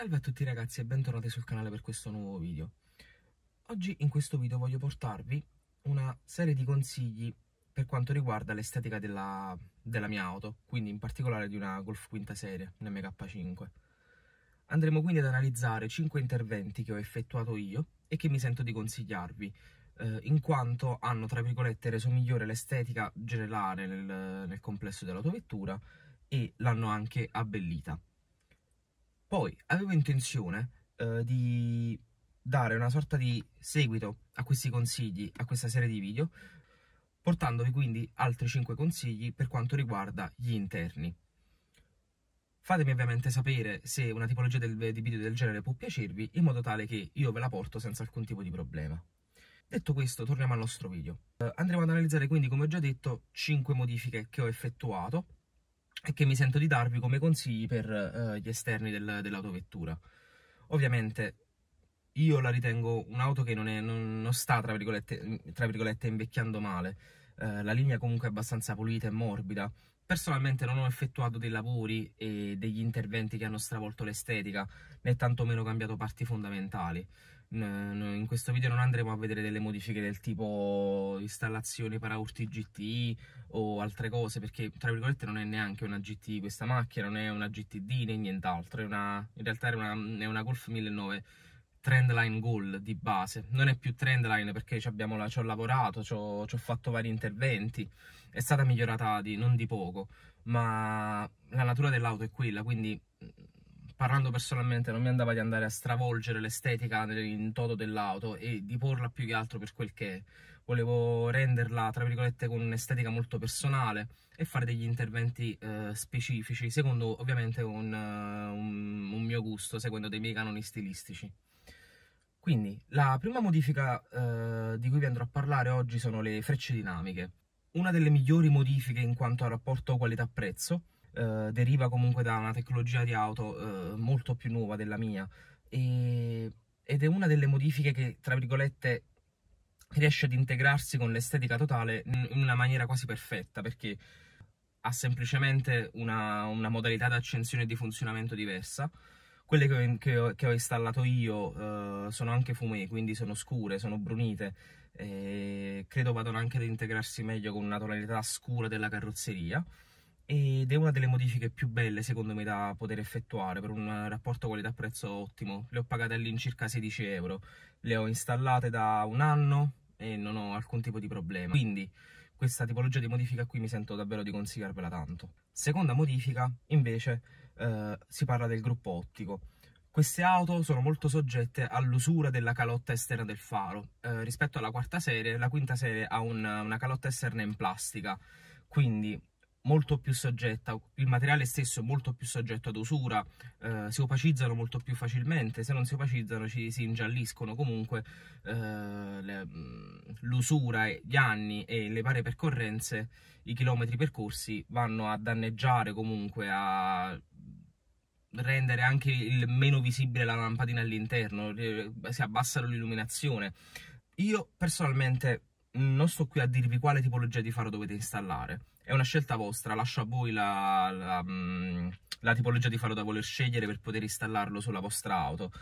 Salve a tutti ragazzi e bentornati sul canale per questo nuovo video. Oggi in questo video voglio portarvi una serie di consigli per quanto riguarda l'estetica della, della, mia auto, quindi in particolare di una Golf quinta serie, un MK5. Andremo quindi ad analizzare 5 interventi che ho effettuato io e che mi sento di consigliarvi, eh, in quanto hanno tra virgolette reso migliore l'estetica generale nel, nel complesso dell'autovettura e l'hanno anche abbellita. Poi avevo intenzione eh, di dare una sorta di seguito a questi consigli, a questa serie di video, portandovi quindi altri 5 consigli per quanto riguarda gli interni. Fatemi ovviamente sapere se una tipologia del, di video del genere può piacervi, in modo tale che io ve la porto senza alcun tipo di problema. Detto questo, torniamo al nostro video. Eh, andremo ad analizzare quindi, come ho già detto, 5 modifiche che ho effettuato e che mi sento di darvi come consigli per eh, gli esterni del, dell'autovettura. Ovviamente io la ritengo un'auto che non, è, non, non sta, tra virgolette, tra virgolette, invecchiando male, eh, la linea comunque è abbastanza pulita e morbida. Personalmente non ho effettuato dei lavori e degli interventi che hanno stravolto l'estetica, né tantomeno cambiato parti fondamentali in questo video non andremo a vedere delle modifiche del tipo installazione paraurti GT o altre cose perché tra virgolette non è neanche una GT questa macchina, non è una GTD né nient'altro, in realtà è una, è una Golf 1900 trendline goal di base, non è più trendline perché ci, abbiamo, ci ho lavorato, ci ho, ci ho, fatto vari interventi, è stata migliorata di, non di poco, ma la natura dell'auto è quella, quindi parlando personalmente non mi andava di andare a stravolgere l'estetica in toto dell'auto e di porla più che altro per quel che Volevo renderla, tra virgolette, con un'estetica molto personale e fare degli interventi eh, specifici, secondo ovviamente un, eh, un, un, mio gusto, seguendo dei miei canoni stilistici. Quindi, la prima modifica eh, di cui vi andrò a parlare oggi sono le frecce dinamiche. Una delle migliori modifiche in quanto a rapporto qualità-prezzo, eh, deriva comunque da una tecnologia di auto eh, molto più nuova della mia e, ed è una delle modifiche che tra virgolette riesce ad integrarsi con l'estetica totale in una maniera quasi perfetta perché ha semplicemente una, una modalità di accensione e di funzionamento diversa quelle che ho, che ho, che ho installato io eh, sono anche fumé quindi sono scure, sono brunite e credo vadano anche ad integrarsi meglio con una tonalità scura della carrozzeria ed è una delle modifiche più belle secondo me da poter effettuare per un rapporto qualità-prezzo ottimo. Le ho pagate all'incirca 16 euro, le ho installate da un anno e non ho alcun tipo di problema. Quindi questa tipologia di modifica qui mi sento davvero di consigliarvela tanto. Seconda modifica invece eh, si parla del gruppo ottico. Queste auto sono molto soggette all'usura della calotta esterna del faro. Eh, rispetto alla quarta serie, la quinta serie ha un, una calotta esterna in plastica, quindi molto più soggetta, il materiale stesso è molto più soggetto ad usura, eh, si opacizzano molto più facilmente, se non si opacizzano ci si ingialliscono comunque eh, l'usura, gli anni e le varie percorrenze, i chilometri percorsi vanno a danneggiare comunque, a rendere anche il meno visibile la lampadina all'interno, eh, si abbassano l'illuminazione. Io personalmente non sto qui a dirvi quale tipologia di faro dovete installare, è una scelta vostra, lascio a voi la, la, mm, la tipologia di faro da voler scegliere per poter installarlo sulla vostra auto.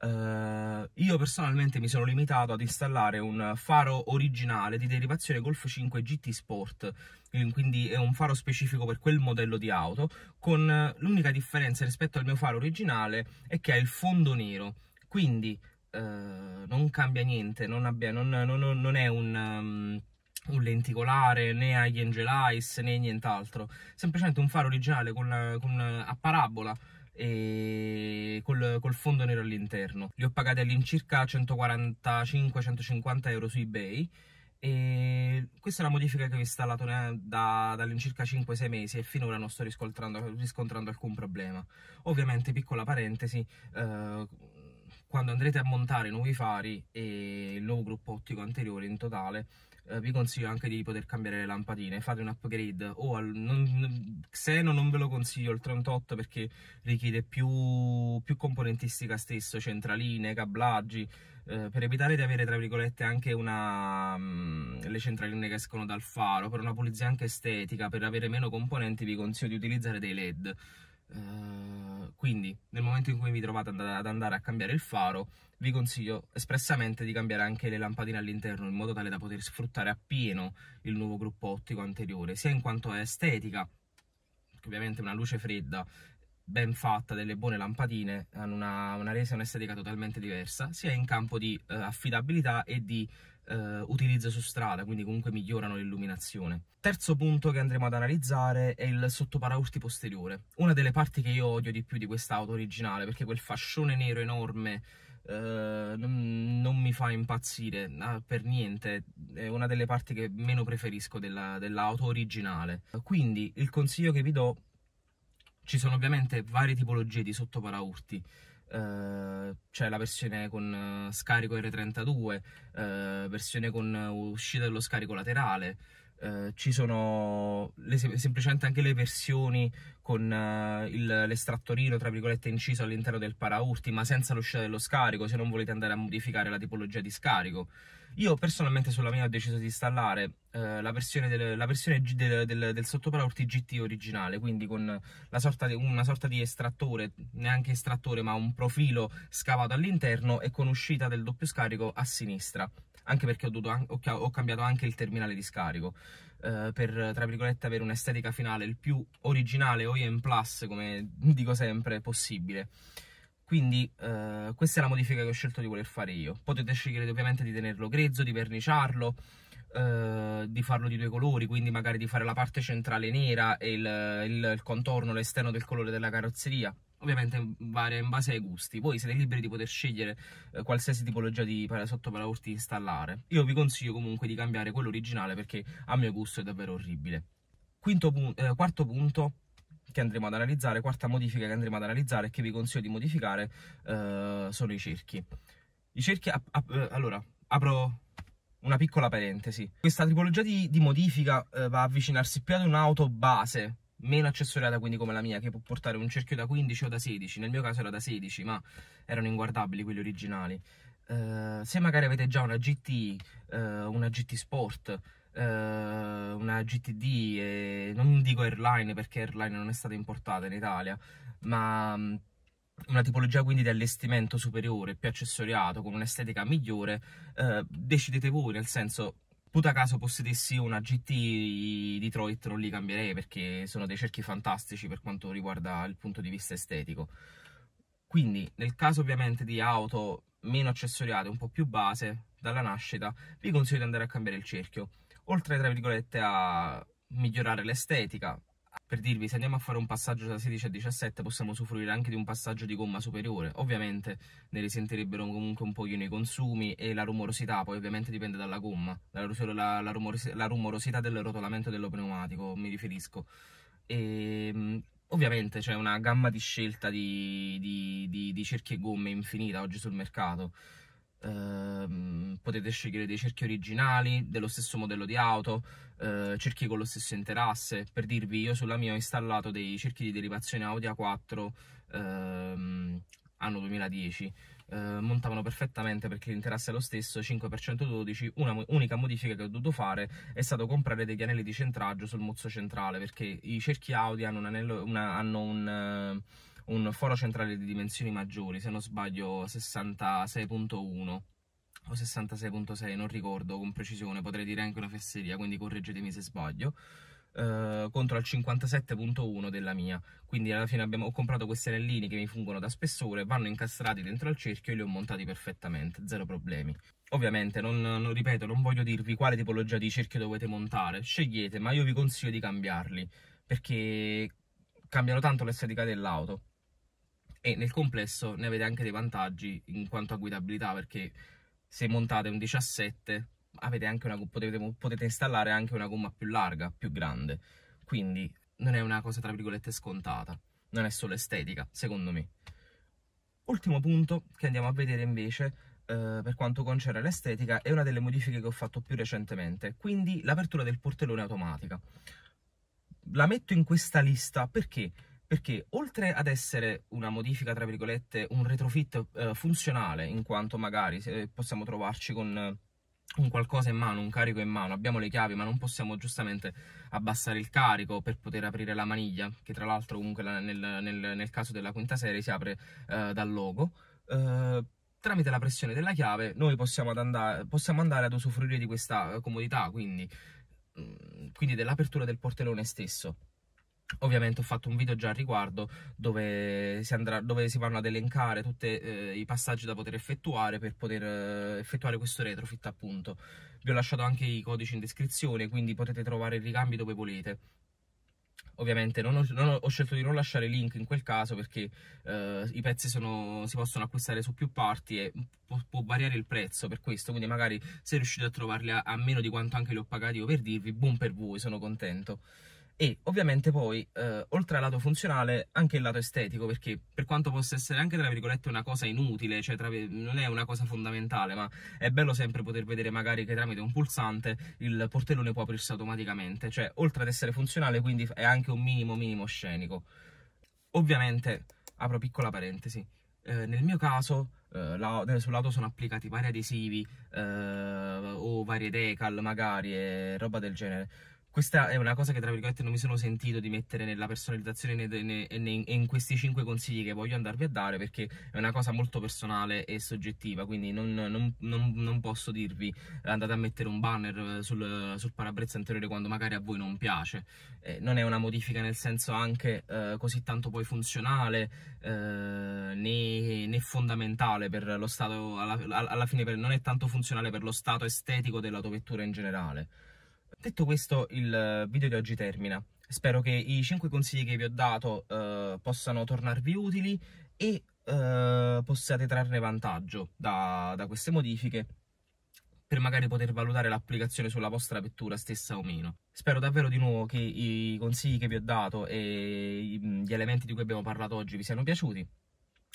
Uh, io personalmente mi sono limitato ad installare un faro originale di derivazione Golf 5 GT Sport, eh, quindi è un faro specifico per quel modello di auto, con eh, l'unica differenza rispetto al mio faro originale è che ha il fondo nero, quindi uh, non cambia niente, non, abbia, non, non, non è un... Um, un lenticolare né agli angel eyes né nient'altro, semplicemente un faro originale con, con a parabola e col, col, fondo nero all'interno. Li ho pagati all'incirca 145-150 euro su eBay. E questa è la modifica che ho installato eh, da, dall'incirca 5-6 mesi e finora non sto riscontrando, riscontrando alcun problema. Ovviamente, piccola parentesi, eh, quando andrete a montare i nuovi fari e il nuovo gruppo ottico anteriore in totale, eh, vi consiglio anche di poter cambiare le lampadine, fate un upgrade o al, non, Xeno non ve lo consiglio il 38 perché richiede più, più componentistica stesso, centraline, cablaggi, eh, per evitare di avere tra virgolette anche una, mh, mm, le centraline che escono dal faro, per una pulizia anche estetica, per avere meno componenti vi consiglio di utilizzare dei led eh, quindi nel momento in cui vi trovate ad andare a cambiare il faro vi consiglio espressamente di cambiare anche le lampadine all'interno in modo tale da poter sfruttare appieno il nuovo gruppo ottico anteriore sia in quanto a estetica che ovviamente una luce fredda ben fatta delle buone lampadine hanno una, una resa un'estetica totalmente diversa sia in campo di uh, affidabilità e di eh, utilizza su strada, quindi comunque migliorano l'illuminazione. Terzo punto che andremo ad analizzare è il sottoparaurti posteriore, una delle parti che io odio di più di quest'auto originale perché quel fascione nero enorme Uh, non, non, mi fa impazzire uh, per niente, è una delle parti che meno preferisco dell'auto originale. Quindi il consiglio che vi do, ci sono ovviamente varie tipologie di sottoparaurti, Uh, c'è la versione con uh, scarico R32, uh, eh, versione con uscita dello scarico laterale, eh, ci sono le, semplicemente anche le versioni con uh, l'estrattorino tra virgolette inciso all'interno del paraurti ma senza l'uscita dello scarico se non volete andare a modificare la tipologia di scarico io personalmente sulla mia ho deciso di installare uh, la versione, del, la versione G, del, del, del sottoparaurti GT originale quindi con sorta di, una sorta di estrattore neanche estrattore ma un profilo scavato all'interno e con uscita del doppio scarico a sinistra anche perché ho, dovuto, ho, ho cambiato anche il terminale di scarico eh, per, tra virgolette, avere un'estetica finale il più originale OEM Plus, come dico sempre, possibile. Quindi eh, questa è la modifica che ho scelto di voler fare io. Potete scegliere ovviamente di tenerlo grezzo, di verniciarlo, eh, di farlo di due colori, quindi magari di fare la parte centrale nera e il, il, il contorno, l'esterno del colore della carrozzeria. Ovviamente varia in base ai gusti, voi siete liberi di poter scegliere eh, qualsiasi tipologia di sottopalaurti installare. Io vi consiglio comunque di cambiare quello originale perché a mio gusto è davvero orribile. Pu eh, quarto punto che andremo ad analizzare, quarta modifica che andremo ad analizzare e che vi consiglio di modificare eh, sono i cerchi. I cerchi, eh, allora, apro una piccola parentesi. Questa tipologia di, di modifica eh, va a avvicinarsi più ad un'auto base, meno accessoriata quindi come la mia, che può portare un cerchio da 15 o da 16, nel mio caso era da 16, ma erano inguardabili quelli originali. Eh, se magari avete già una GT, eh, una GT Sport, eh, una GTD, eh, non dico Airline perché Airline non è stata importata in Italia, ma mm, una tipologia quindi di allestimento superiore, più accessoriato, con un'estetica migliore, eh, decidete voi, nel senso puta caso possedessi una GT Detroit non li cambierei perché sono dei cerchi fantastici per quanto riguarda il punto di vista estetico. Quindi nel caso ovviamente di auto meno accessoriate, un po' più base dalla nascita, vi consiglio di andare a cambiare il cerchio, oltre tra virgolette a migliorare l'estetica, per dirvi, se andiamo a fare un passaggio da 16 a 17 possiamo soffrire anche di un passaggio di gomma superiore. Ovviamente ne risentirebbero comunque un pochino i consumi e la rumorosità, poi ovviamente dipende dalla gomma, la, la, rumorosità, la rumorosità del rotolamento dello pneumatico, mi riferisco. E, ehm, ovviamente c'è una gamma di scelta di, di, di, di cerchie e gomme infinita oggi sul mercato. Ehm, potete scegliere dei cerchi originali dello stesso modello di auto, uh, cerchi con lo stesso interasse. Per dirvi, io sulla mia ho installato dei cerchi di derivazione Audi A4 uh, ehm, anno 2010. Eh, montavano perfettamente perché l'interasse è lo stesso 5x112 una mo unica modifica che ho dovuto fare è stato comprare degli anelli di centraggio sul mozzo centrale perché i cerchi Audi hanno un, anello, una, hanno un un foro centrale di dimensioni maggiori, se non sbaglio 66.1 o 66.6, non ricordo con precisione, potrei dire anche una fesseria, quindi correggetemi se sbaglio. Uh, contro al 57.1 della mia quindi alla fine abbiamo, ho comprato questi anellini che mi fungono da spessore vanno incastrati dentro al cerchio e li ho montati perfettamente zero problemi ovviamente non, non, ripeto non voglio dirvi quale tipologia di cerchio dovete montare scegliete ma io vi consiglio di cambiarli perché cambiano tanto l'estetica dell'auto e nel complesso ne avete anche dei vantaggi in quanto a guidabilità perché se montate un 17 avete anche una, potete, potete installare anche una gomma più larga, più grande, quindi non è una cosa tra virgolette scontata, non è solo estetica secondo me. Ultimo punto che andiamo a vedere invece Uh, per quanto concerne l'estetica è una delle modifiche che ho fatto più recentemente, quindi l'apertura del portellone automatica. La metto in questa lista perché perché oltre ad essere una modifica, tra virgolette, un retrofit eh, funzionale, in quanto magari possiamo trovarci con eh, un qualcosa in mano, un carico in mano, abbiamo le chiavi ma non possiamo giustamente abbassare il carico per poter aprire la maniglia, che tra l'altro comunque nel, nel, nel, caso della quinta serie si apre eh, dal logo, eh, tramite la pressione della chiave noi possiamo, andare, possiamo andare ad usufruire di questa eh, comodità, quindi, mm, quindi dell'apertura del portellone stesso. Ovviamente ho fatto un video già al riguardo dove si, andrà, dove si vanno ad elencare tutti eh, i passaggi da poter effettuare per poter eh, effettuare questo retrofit appunto. Vi ho lasciato anche i codici in descrizione quindi potete trovare i ricambi dove volete. Ovviamente non ho, non ho, ho scelto di non lasciare link in quel caso perché eh, i pezzi sono, si possono acquistare su più parti e può, può, variare il prezzo per questo, quindi magari se riuscite a trovarli a, a meno di quanto anche li ho pagati io per dirvi, buon per voi, sono contento e ovviamente poi eh, oltre al lato funzionale anche il lato estetico perché per quanto possa essere anche tra virgolette una cosa inutile cioè tra, non è una cosa fondamentale ma è bello sempre poter vedere magari che tramite un pulsante il portellone può aprirsi automaticamente cioè oltre ad essere funzionale quindi è anche un minimo minimo scenico ovviamente apro piccola parentesi eh, nel mio caso Uh, la, sull'auto sono applicati vari adesivi uh, o varie decal magari e roba del genere questa è una cosa che tra virgolette non mi sono sentito di mettere nella personalizzazione e in questi 5 consigli che voglio andarvi a dare perché è una cosa molto personale e soggettiva quindi non, non, non, non posso dirvi eh, andate a mettere un banner eh, sul, sul, parabrezza anteriore quando magari a voi non piace eh, non è una modifica nel senso anche eh, così tanto poi funzionale eh, né, né, fondamentale per lo stato alla, alla fine per, non è tanto funzionale per lo stato estetico dell'autovettura in generale Detto questo il eh, video di oggi termina. Spero che i 5 consigli che vi ho dato eh, possano tornarvi utili e eh, possiate trarne vantaggio da, da queste modifiche per magari poter valutare l'applicazione sulla vostra vettura stessa o meno. Spero davvero di nuovo che i consigli che vi ho dato e mm, gli elementi di cui abbiamo parlato oggi vi siano piaciuti.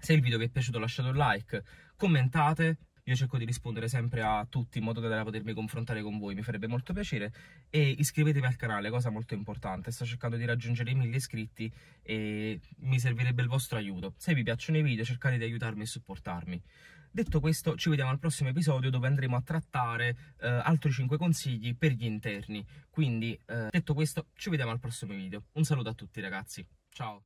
Se il video vi è piaciuto lasciate un like, commentate, io cerco di rispondere sempre a tutti in modo da potermi confrontare con voi, mi farebbe molto piacere. E iscrivetevi al canale, cosa molto importante. Sto cercando di raggiungere i 1000 iscritti e mi servirebbe il vostro aiuto. Se vi piacciono i video, cercate di aiutarmi e supportarmi. Detto questo, ci vediamo al prossimo episodio dove andremo a trattare eh, altri 5 consigli per gli interni. Quindi, eh, detto questo, ci vediamo al prossimo video. Un saluto a tutti ragazzi, ciao!